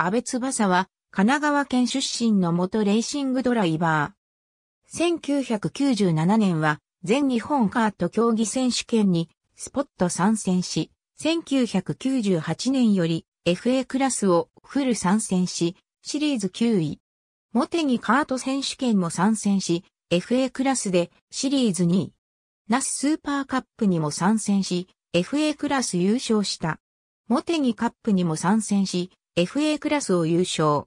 安倍翼は、神奈川県出身の元レーシングドライバー。1997年は、全日本カート競技選手権に、スポット参戦し、1998年より FA クラスをフル参戦し、シリーズ9位。モテギカート選手権も参戦し、FA クラスでシリーズ2位。ナススーパーカップにも参戦し、FA クラス優勝した。モテギカップにも参戦し、FA クラスを優勝。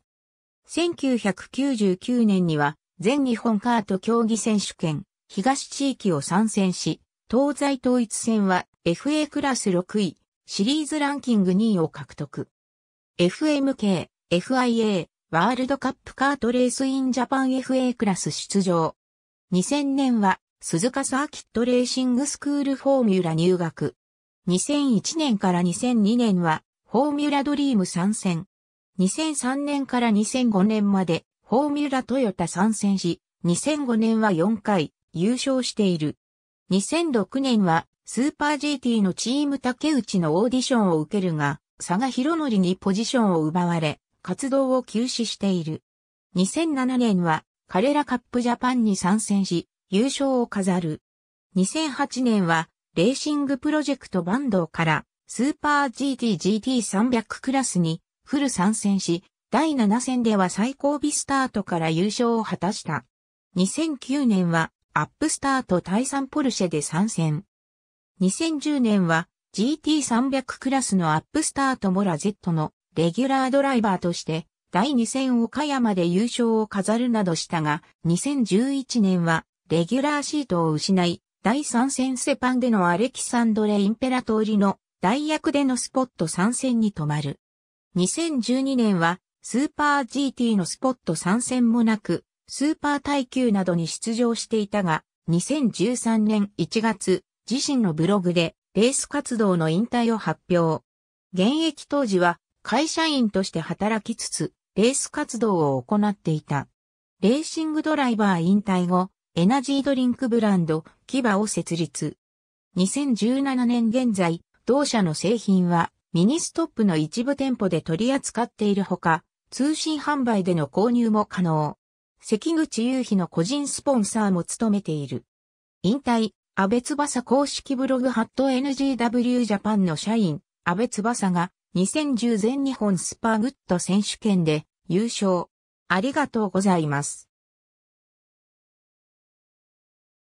1999年には全日本カート競技選手権東地域を参戦し、東西統一戦は FA クラス6位、シリーズランキング2位を獲得。FMK、FIA、ワールドカップカートレースインジャパン FA クラス出場。2000年は鈴鹿サーキットレーシングスクールフォーミュラ入学。2001年から2002年はフォーミュラドリーム参戦。2003年から2005年まで、フォーミュラトヨタ参戦し、2005年は4回優勝している。2006年は、スーパー GT のチーム竹内のオーディションを受けるが、佐賀博則にポジションを奪われ、活動を休止している。2007年は、カレラカップジャパンに参戦し、優勝を飾る。2008年は、レーシングプロジェクトバンドから、スーパー GTGT300 クラスにフル参戦し、第7戦では最後尾スタートから優勝を果たした。2009年はアップスタート対3ポルシェで参戦。2010年は GT300 クラスのアップスタートモラ Z のレギュラードライバーとして第2戦岡山で優勝を飾るなどしたが2011年はレギュラーシートを失い第3戦セパンでのアレキサンドレ・インペラトーリの代役でのスポット参戦に止まる。2012年は、スーパー GT のスポット参戦もなく、スーパー耐久などに出場していたが、2013年1月、自身のブログで、レース活動の引退を発表。現役当時は、会社員として働きつつ、レース活動を行っていた。レーシングドライバー引退後、エナジードリンクブランド、キバを設立。2017年現在、同社の製品はミニストップの一部店舗で取り扱っているほか、通信販売での購入も可能。関口雄飛の個人スポンサーも務めている。引退、安倍翼公式ブログハット NGW ジャパンの社員、安倍翼が2010全日本スパーグッド選手権で優勝。ありがとうございます。